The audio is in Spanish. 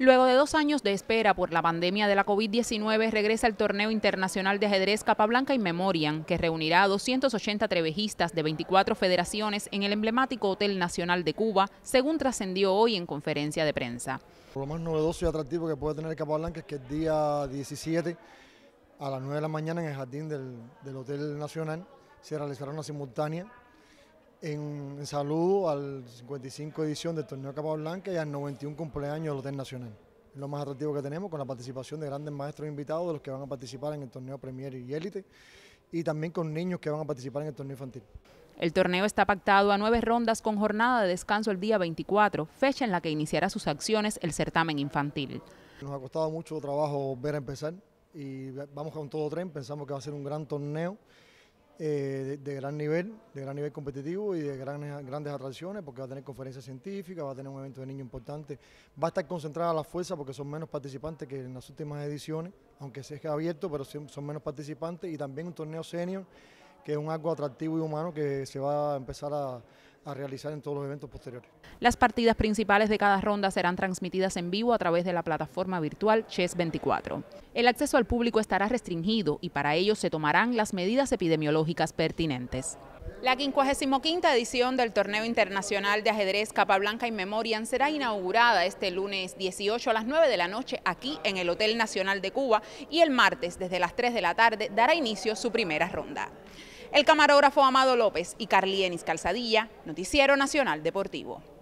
Luego de dos años de espera por la pandemia de la COVID-19, regresa el Torneo Internacional de Ajedrez Capablanca y Memorian, que reunirá a 280 trevejistas de 24 federaciones en el emblemático Hotel Nacional de Cuba, según trascendió hoy en conferencia de prensa. Lo más novedoso y atractivo que puede tener Capablanca es que el día 17, a las 9 de la mañana, en el jardín del, del Hotel Nacional, se realizará una simultánea en salud al 55 edición del torneo Capa Blanca y al 91 cumpleaños del Hotel Nacional. lo más atractivo que tenemos con la participación de grandes maestros e invitados de los que van a participar en el torneo Premier y Élite y también con niños que van a participar en el torneo infantil. El torneo está pactado a nueve rondas con jornada de descanso el día 24, fecha en la que iniciará sus acciones el certamen infantil. Nos ha costado mucho trabajo ver empezar y vamos con todo tren, pensamos que va a ser un gran torneo. Eh, de, gran nivel, de gran nivel competitivo y de grandes atracciones, porque va a tener conferencias científicas, va a tener un evento de niños importante, va a estar concentrada la fuerza porque son menos participantes que en las últimas ediciones, aunque se es abierto, pero son, son menos participantes, y también un torneo senior, que es un algo atractivo y humano que se va a empezar a a realizar en todos los eventos posteriores. Las partidas principales de cada ronda serán transmitidas en vivo a través de la plataforma virtual Chess 24. El acceso al público estará restringido y para ello se tomarán las medidas epidemiológicas pertinentes. La 55 edición del Torneo Internacional de Ajedrez Capablanca y Memorian será inaugurada este lunes 18 a las 9 de la noche aquí en el Hotel Nacional de Cuba y el martes desde las 3 de la tarde dará inicio su primera ronda. El camarógrafo Amado López y Carlienis Calzadilla, Noticiero Nacional Deportivo.